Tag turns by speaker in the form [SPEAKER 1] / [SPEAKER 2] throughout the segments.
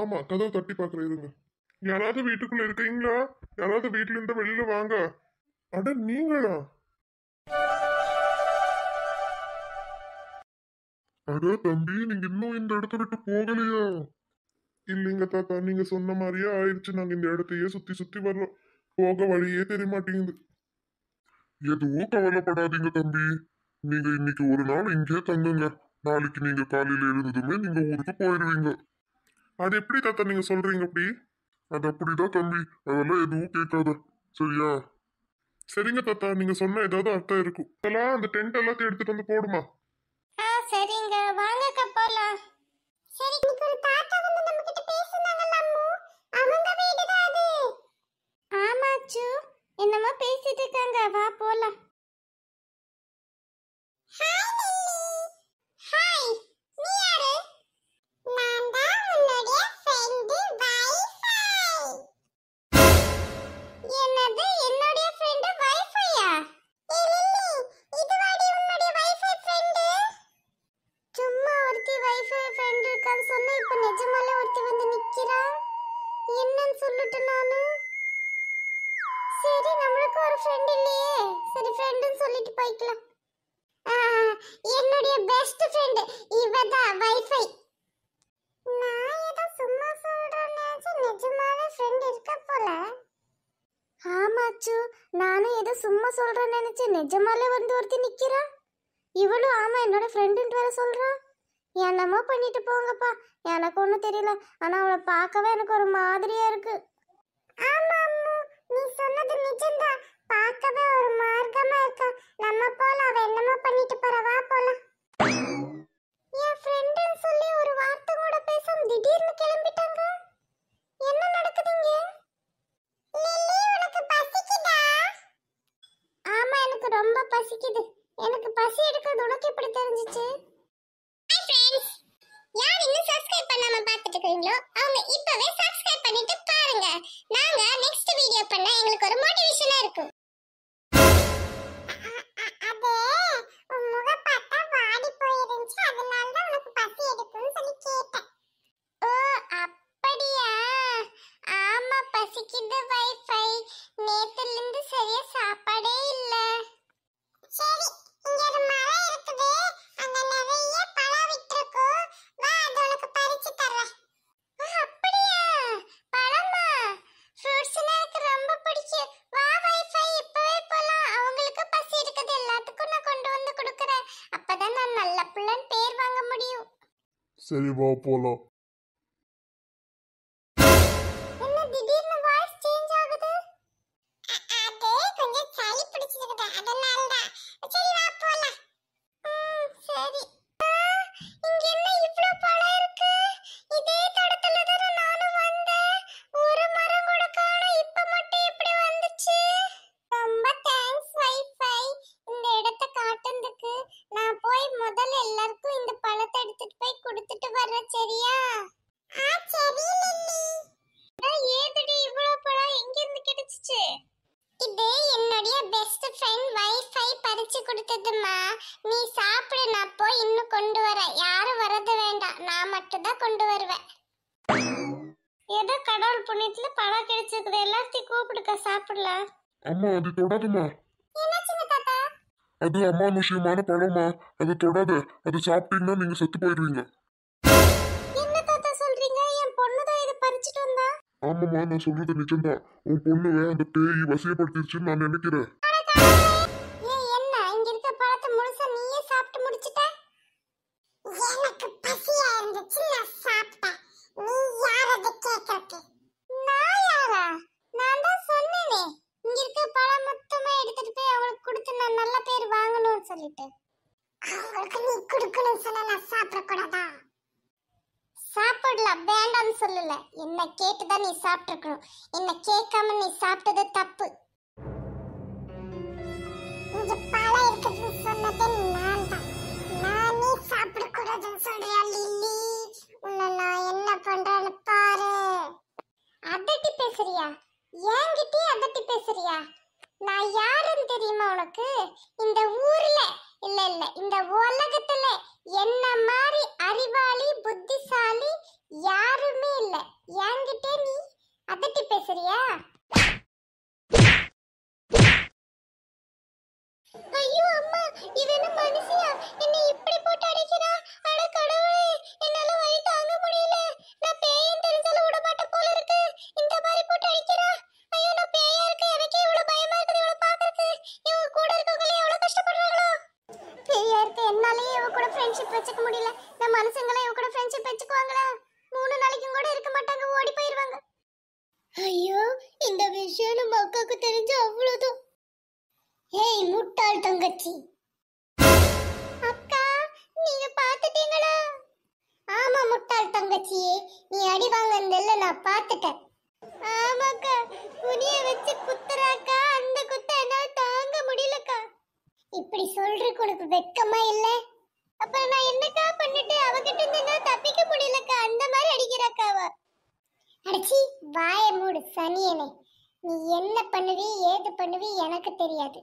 [SPEAKER 1] ஆமா கதவை தட்டி பாக்குறேன் இருங்க யாராவது வீட்டுக்குள்ள இருக்கீங்களா யாராவது வீட்டுல இருந்து வெளியில வாங்க அட நீங்களா அட தம்பி நீங்க இன்னும் இந்த இடத்த விட்டு போகலையா இல்லைங்க தாத்தா நீங்க சொன்ன மாதிரியே ஆயிடுச்சு நாங்க இந்த இடத்தையே சுத்தி சுத்தி வர்றோம் போக வழியே தெரிய மாட்டேங்குது எதுவும் கவலைப்படாதீங்க தம்பி நீங்க இன்னைக்கு ஒரு நாள் இங்கே தங்குங்க நாளைக்கு நீங்க காலையில எழுந்ததுமே நீங்க ஊருக்கு போயிருவீங்க அது எப்படி தாத்தா நீங்க சொல்றீங்க அப்படி அது அப்படிதான் தம்பி அதெல்லாம் எதுவும் கேட்காத சரியா சரிங்க தாத்தா நீங்க சொன்ன ஏதாவது அர்த்தம் இருக்கும் இதெல்லாம் அந்த டென்ட் எல்லாத்தையும் எடுத்துட்டு வந்து போடுமா
[SPEAKER 2] ஆ சரிங்க வாங்க கப்பலாம் சரி இன்னைக்கு ஒரு என்னமா பேசிட்டு இருக்காங்க வா போலாம் வைஃபை ஃப்ரெண்ட் இருக்கான்னு சொன்னா இப்ப நிஜமாலே ஒருத்தி வந்து நிக்கிறா என்னன்னு சொல்லிட்டு நானு சரி நம்மளுக்கு ஒரு ஃப்ரெண்ட் இல்லையே சரி ஃப்ரெண்டுன்னு சொல்லிட்டு போய்க்கலாம் என்னுடைய பெஸ்ட் ஃப்ரெண்ட் இவதா தான் வைஃபை நான் ஏதோ சும்மா சொல்றேன்னு நிஜமாவே ஃப்ரெண்ட் இருக்க போல ஆமாச்சு நானும் ஏதோ சும்மா சொல்றேன்னு நினைச்சு நிஜமாலே வந்து ஒருத்தி நிக்கிறா
[SPEAKER 1] இவளும் ஆமா என்னோட ஃப்ரெண்டுன்ட்டு
[SPEAKER 2] வேற சொல்றான் என்னமோ பண்ணிட்டு போங்கப்பா எனக்கு ஒன்றும் தெரியல ஆனால் அவளை பார்க்கவே எனக்கு ஒரு மாதிரியா இருக்கு ஆமா அம்மு நீ சொன்னது நிஜம்தான் பார்க்கவே ஒரு மார்க்கமா இருக்கா நம்ம போல அவ என்னமோ பண்ணிட்டு போறவா போல என் ஃப்ரெண்டுன்னு சொல்லி ஒரு வார்த்தை கூட பேசாம திடீர்னு கிளம்பிட்டாங்க என்ன நடக்குதுங்க லில்லி உனக்கு பசிக்குதா ஆமா எனக்கு ரொம்ப பசிக்குது எனக்கு பசி எடுக்கிறது உனக்கு எப்படி தெரிஞ்சிச்சு ஃப்ரெண்ட்ஸ் யார் இன்னும் பார்த்துட்டு இருக்கீங்களோ அவங்க இப்பவே சப்ஸ்கிரைப் பண்ணிட்டு பாருங்க நாங்க நெக்ஸ்ட் வீடியோ பண்ண எங்களுக்கு ஒரு மோட்டிவேஷனா இருக்கும்
[SPEAKER 1] seria igual ao
[SPEAKER 2] கொண்டு வருவேன் ஏதோ கடவுள் புண்ணியத்துல பழம் கிடைச்சிருக்குது எல்லாத்தையும் கூப்பிடுக்க சாப்பிடலாம்
[SPEAKER 1] அம்மா அது தொடாதுமா அது அம்மா அமானுஷ்யமான பழமா அது தொடாத அது சாப்பிட்டீங்கன்னா நீங்க செத்து போயிடுவீங்க ஆமாம்மா நான் சொல்றது நிஜம்தான் உன் பொண்ணுவை அந்த பேய் வசியப்படுத்திடுச்சுன்னு நான் நினைக்கிறேன்
[SPEAKER 2] சொல்லிட்டு அவங்களுக்கு நீ குடுக்கணும் சொன்ன நான் சாப்பிடக்கூடாதா சாப்பிடலாம் வேண்டாம்னு சொல்லல என்ன கேட்டுதான் நீ சாப்பிட்டுருக்கணும் என்ன கேட்காம நீ சாப்பிட்டது தப்பு இங்க பல லில்லி நான் என்ன அதட்டி பேசுறியா என்கிட்டயே அதட்டி பேசுறியா நான் யாருன்னு தெரியுமா உனக்கு இல்ல இந்த உலகத்தை விஷயம் அக்காவுக்கு தெரிஞ்சு அவ்வளவுதான் ஏய் முட்டாள் தங்கச்சி அக்கா நீங்க பாத்துட்டீங்களா ஆமா முட்டாள் தங்கச்சி நீ அடி வாங்கினதில்ல நான் பாத்துட்டேன் ஆமாக்கா துணிய வச்சு குத்துறாக்கா அந்த குத்த என்னால தாங்க முடியலக்கா இப்படி சொல்றதுக்கு உனக்கு வெக்கமா இல்ல அப்புறம் நான் என்னக்கா பண்ணிட்டு அவகிட்ட இருந்து தப்பிக்க முடியலக்கா அந்த மாதிரி அடிக்கிறாக்கா அடிச்சி வாய மூடு சனியனே நீ என்ன பண்ணுவி ஏது பண்ணுவி எனக்கு தெரியாது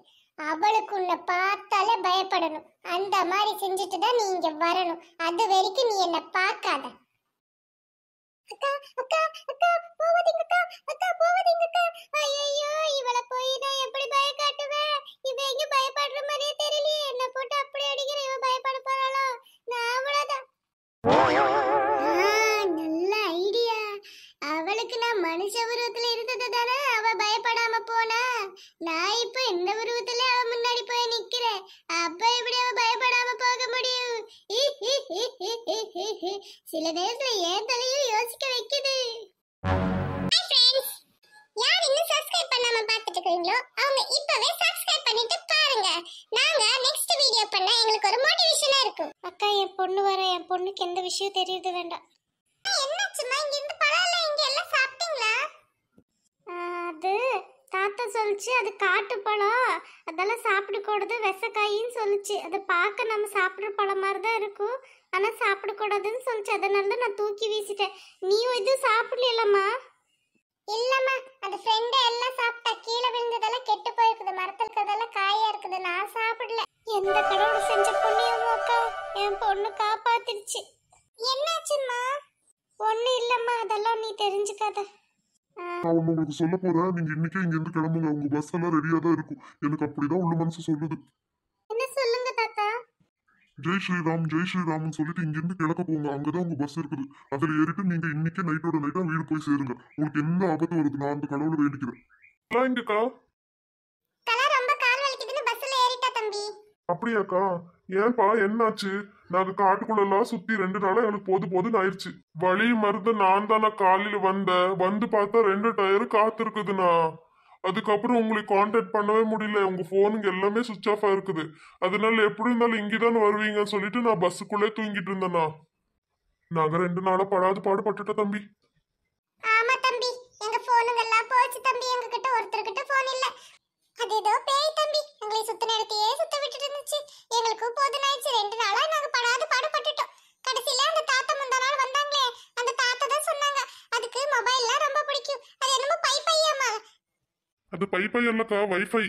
[SPEAKER 2] அவளுக்கு உன்னை பார்த்தாலே பயப்படணும் அந்த மாதிரி செஞ்சுட்டு தான் நீ இங்க வரணும் அது வரைக்கும் நீ என்ன பார்க்காத அக்கா அக்கா அக்கா போகாதீங்க அக்கா அக்கா போகாதீங்க அக்கா ஐயோ இவள போய் நான் எப்படி பய காட்டுவேன் இவ எங்க பயப்படுற மாதிரியே தெரியலையே என்ன போட்டு அப்படி அடிக்கிற இவ பயப்பட போறாளோ நான் அவ்வளவுதான் நான் இப்ப இந்த உருவத்துல அவ முன்னாடி போய் நிக்கிறேன் அப்ப எப்படி அவ பயப்படாம போக முடியும் சில நேரத்துல ஏன் தலையும் யோசிக்க வைக்குது யார் இன்னும் சப்ஸ்கிரைப் பண்ணாம பாத்துட்டு இருக்கீங்களோ அவங்க இப்பவே சப்ஸ்கிரைப் பண்ணிட்டு பாருங்க நாங்க நெக்ஸ்ட் வீடியோ பண்ண எங்களுக்கு ஒரு மோட்டிவேஷனா இருக்கும் அக்கா என் பொண்ணு வர என் பொண்ணுக்கு எந்த விஷயம் தெரியுது வேண்டாம் என்னாச்சுமா இங்க இருந்து பழம் எல்லாம் இங்க எல்லாம் சாப்பிட்டீங்களா அது தாத்தா சொல்லிச்சு அது காட்டு பழம் அதெல்லாம் சாப்பிடக்கூடாது விசக்காயின்னு சொல்லிச்சு அது பார்க்க நம்ம சாப்பிட்ற பழம் மாதிரி தான் இருக்கும் ஆனால் சாப்பிடக்கூடாதுன்னு சொல்லிச்சு அதனால தான் நான் தூக்கி வீசிட்டேன் நீயும் இதுவும் சாப்பிடலாமா இல்லம்மா அந்த ஃப்ரெண்டை எல்லாம் சாப்பிட்டா கீழே விழுந்ததெல்லாம் கெட்டு போயிருக்குது மரத்தில் இருக்கிறதெல்லாம் காயா இருக்குது நான் சாப்பிடல எந்த கடவுள் செஞ்ச புண்ணியமோ அக்கா என் பொண்ணு காப்பாத்திருச்சு என்னாச்சும்மா ஒன்றும் இல்லம்மா அதெல்லாம் நீ தெரிஞ்சுக்காத
[SPEAKER 1] நான் ஒண்ணு உங்களுக்கு சொல்ல போறேன் நீங்க இன்னைக்கே இங்க இருந்து கிளம்புங்க உங்க பஸ் எல்லாம் ரெடியா தான் இருக்கும் எனக்கு அப்படிதான் உள்ள மனசு சொல்லுது என்ன சொல்லுங்க தாத்தா ஜெய் ஸ்ரீராம் ஜெய் ஸ்ரீராம்னு சொல்லிட்டு இங்க இருந்து கிளக்க போங்க அங்கதான் உங்க பஸ் இருக்குது அதுல ஏறிட்டு நீங்க இன்னைக்கே நைட்டோட நைட்டா வீடு போய் சேருங்க உங்களுக்கு எந்த ஆபத்து வருது நான் அந்த கடவுளை வேண்டிக்கிறேன் இங்கக்கா அப்படியாக்கா ஏன்பா என்னாச்சு நான் அது காட்டுக்குள்ளெல்லாம் சுத்தி ரெண்டு நாளா எனக்கு போது போதுன்னு ஆயிடுச்சு வழி மருந்து நான் தானே காலையில வந்தேன் வந்து பார்த்தா ரெண்டு டயரு காத்து இருக்குதுண்ணா அதுக்கப்புறம் உங்களை கான்டாக்ட் பண்ணவே முடியல உங்க போனுங்க எல்லாமே சுவிச் ஆஃப் இருக்குது அதனால எப்படி இருந்தாலும் இங்கேதான் வருவீங்கன்னு சொல்லிட்டு நான் பஸ்ஸுக்குள்ளே தூங்கிட்டு இருந்தேண்ணா நாங்க ரெண்டு நாளா படாது பாடுபட்டுட்ட தம்பி ஆமா தம்பி எல்லாம் போச்சு தம்பி
[SPEAKER 2] அது ஏதோ பேய் தம்பி
[SPEAKER 1] ಅದು ಪೈ ಪೈ ಅಲ್ಲಕ್ಕ ವೈಫೈ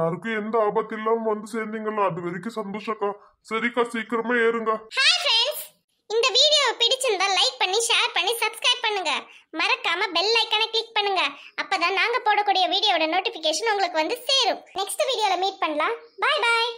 [SPEAKER 1] யாருக்கும் எந்த ஆபத்து இல்லாம வந்து சேர்ந்தீங்களோ அது வரைக்கும் சந்தோஷக்கா சரிக்கா சீக்கிரமா ஏறுங்க
[SPEAKER 2] இந்த வீடியோ பிடிச்சிருந்தா லைக் பண்ணி ஷேர் பண்ணி சப்ஸ்கிரைப் பண்ணுங்க மறக்காம பெல் ஐக்கானை கிளிக் பண்ணுங்க அப்பதான் நாங்க போடக்கூடிய வீடியோட நோட்டிபிகேஷன் உங்களுக்கு வந்து சேரும் நெக்ஸ்ட் வீடியோல மீட் பண்ணலாம் பாய் பாய்